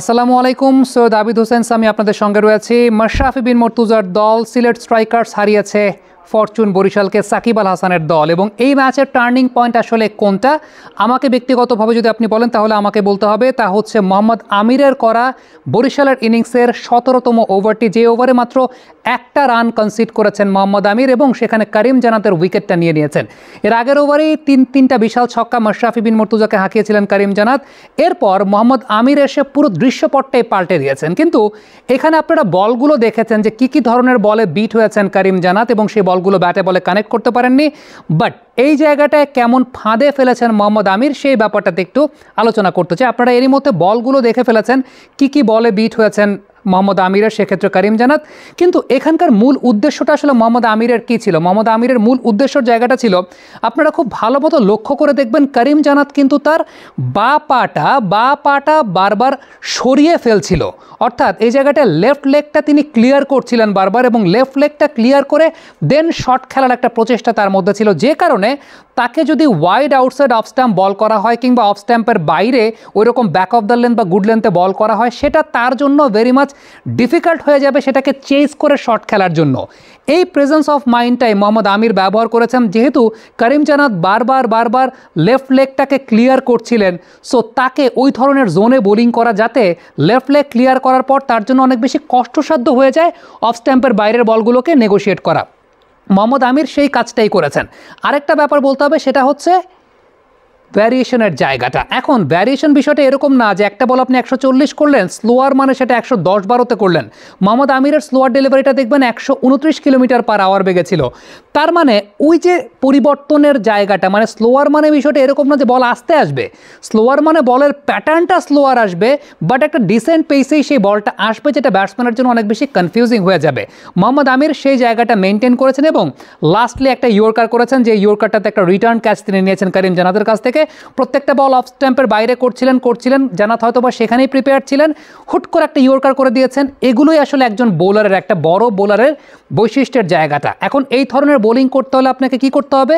আসসালামু আলাইকুম সৈয়দ আবিদ হোসেন সামি আপনাদের সঙ্গে রয়েছি মাশরাফি বিন মর্তুজার দল সিলেট স্ট্রাইকার্স হারিয়েছে ফরচুন বরিশালকে সাকিব আল হাসানের দল এবং এই ম্যাচের টার্নিং পয়েন্ট আসলে কোনটা আমাকে ব্যক্তিগতভাবে যদি আপনি বলেন তাহলে আমাকে বলতে হবে তা হচ্ছে মোহাম্মদ আমিরের করা বরিশালের ইনিংসের সতেরোতম ওভারটি যে ওভারে মাত্র একটা রান কনসিড করেছেন মোহাম্মদ আমির এবং সেখানে করিম জানাতের উইকেটটা নিয়ে নিয়েছেন এর আগের ওভারেই তিন তিনটা বিশাল ছক্কা মশরাফি বিন মর্তুজাকে হাঁকিয়েছিলেন করিম জানাত এরপর মোহাম্মদ আমির এসে পুরো দৃশ্যপটটাই পাল্টে দিয়েছেন কিন্তু এখানে আপনারা বলগুলো দেখেছেন যে কী কী ধরনের বলে বিট হয়েছেন করিম জানাত এবং সেই বলগুলো ব্যাটে বলে কানেক্ট করতে পারেননি বাট এই জায়গাটায় কেমন ফাঁদে ফেলেছেন মোহাম্মদ আমির সেই ব্যাপারটাতে একটু আলোচনা করতে চাই আপনারা এরই মধ্যে বলগুলো দেখে ফেলেছেন কি কি বলে বিট হয়েছেন মোহাম্মদ আমিরের সেক্ষেত্রে করিম জানাত কিন্তু এখানকার মূল উদ্দেশ্যটা আসলে মোহাম্মদ আমিরের কী ছিল মোহাম্মদ আমিরের মূল উদ্দেশ্যর জায়গাটা ছিল আপনারা খুব ভালো মতো লক্ষ্য করে দেখবেন করিম জানাত কিন্তু তার বা পাটা বা পাটা বারবার সরিয়ে ফেলছিল অর্থাৎ এই জায়গাটা লেফট লেগটা তিনি ক্লিয়ার করছিলেন বারবার এবং লেফট লেগটা ক্লিয়ার করে দেন শর্ট খেলার একটা প্রচেষ্টা তার মধ্যে ছিল যে কারণে তাকে যদি wide outside off stump ball করা হয় কিংবা অফ স্ট্যাম্পের বাইরে ওইরকম ব্যাক অফ দ্য লেন বা গুড লেন্থে বল করা হয় সেটা তার জন্য ভেরি মাচ ডিফিকাল্ট হয়ে যাবে সেটাকে চেজ করে শর্ট খেলার জন্য এই প্রেজেন্স অফ মাইন্ডটাই মোহাম্মদ আমির ব্যবহার করেছেন যেহেতু করিম চানাদ বারবার বারবার লেফট লেগটাকে ক্লিয়ার করছিলেন সো তাকে ওই ধরনের জোনে বোলিং করা যাতে লেফট লেগ ক্লিয়ার করার পর তার জন্য অনেক বেশি কষ্টসাধ্য হয়ে যায় অফ স্ট্যাম্পের বাইরের বলগুলোকে নেগোশিয়েট করা মোহাম্মদ আমির সেই কাজটাই করেছেন আরেকটা ব্যাপার বলতে হবে সেটা হচ্ছে ভ্যারিয়েশনের জায়গাটা এখন ভ্যারিয়েশন বিষয়টা এরকম না যে একটা বল আপনি একশো করলেন স্লোয়ার মানে সেটা একশো দশ বারোতে করলেন মোহাম্মদ আমিরের স্লোয়ার ডেলিভারিটা দেখবেন একশো উনত্রিশ কিলোমিটার পার আওয়ার বেগে ছিল তার মানে ওই যে পরিবর্তনের জায়গাটা মানে স্লোয়ার মানে বিষয়টা এরকম না যে বল আসতে আসবে স্লোয়ার মানে বলের প্যাটার্নটা স্লোয়ার আসবে বাট একটা ডিসেন্ট পেসেই সেই বলটা আসবে যেটা ব্যাটসম্যানের জন্য অনেক বেশি কনফিউজিং হয়ে যাবে মোহাম্মদ আমির সেই জায়গাটা মেনটেন করেছেন এবং লাস্টলি একটা ইয়র্কার করেছেন যে ইয়র্কারটাতে একটা রিটার্ন ক্যাচ তিনি নিয়েছেন করিম জানাদের কাছ থেকে প্রত্যেকটা বল অফ স্ট্যাম্পের বাইরে করছিলেন করছিলেন জানাত হয়তো বা সেখানেই প্রিপেয়ার ছিলেন হুট করে একটা ইয়র্কার করে দিয়েছেন এগুলোই আসলে একজন বোলারের একটা বড় বোলারের বৈশিষ্ট্যের জায়গাটা এখন এই ধরনের বোলিং করতে হলে আপনাকে কি করতে হবে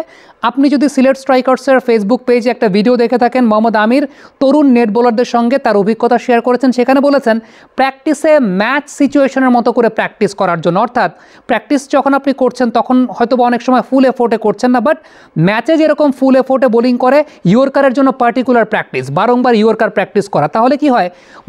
আপনি যদি সিলেট স্ট্রাইকার্সের ফেসবুক পেজে একটা ভিডিও দেখে থাকেন মোহাম্মদ আমির তরুণ নেট বোলারদের সঙ্গে তার অভিজ্ঞতা শেয়ার করেছেন সেখানে বলেছেন প্র্যাকটিসে ম্যাচ সিচুয়েশনের মতো করে প্র্যাকটিস করার জন্য অর্থাৎ প্র্যাকটিস যখন আপনি করছেন তখন হয়তো অনেক সময় ফুল এফোর্টে করছেন না বাট ম্যাচে যেরকম ফুল এফোর্টে বোলিং করে ইয়র্কারের জন্য পার্টিকুলার প্র্যাকটিস বারংবার ইয়র্কার প্র্যাকটিস করা তাহলে কি হয়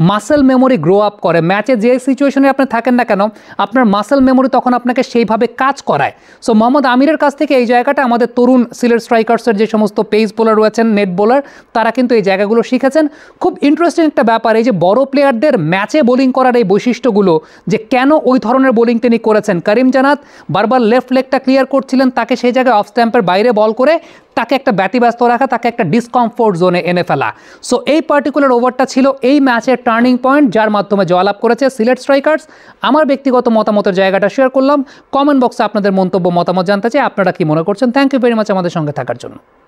মাসেল মেমোরি গ্রো আপ করে ম্যাচে যে সিচুয়েশনে আপনি থাকেন না কেন আপনার মাসেল মেমোরি তখন আপনাকে সেইভাবে কাজ করায় সো মোহাম্মদ আমিরের কাছ থেকে এই জায়গাটা আমাদের তরুণ সিলেট স্ট্রাইকার্সের যে সমস্ত পেস বোলার রয়েছেন নেট বোলার তারা কিন্তু এই জায়গাগুলো শিখেছেন খুব ইন্টারেস্টিং একটা ব্যাপার এই যে বড় প্লেয়ারদের ম্যাচে বোলিং করার এই বৈশিষ্ট্যগুলো যে কেন ওই ধরনের বোলিং তিনি করেছেন করিম জানাত বারবার লেফট লেগটা ক্লিয়ার করছিলেন তাকে সেই জায়গায় অফ স্ট্যাম্পের বাইরে বল করে তাকে একটা ব্যতিব্যস্ত রাখা তাকে একটা ডিসকমফোর্ট জোনে এনে ফেলা সো এই পার্টিকুলার ওভারটা ছিল এই ম্যাচের টার্নিং পয়েন্ট যার মাধ্যমে জয়লাভ করেছে সিলেট স্ট্রাইকার্স আমার ব্যক্তিগত মতামতের জায়গাটা শেয়ার করলাম কমেন্ট বক্সে আপনাদের মন্তব্য মতামত জানতে চাই আপনারা কি মনে করছেন থ্যাংক ইউ ভেরি মাচ আমাদের সঙ্গে থাকার জন্য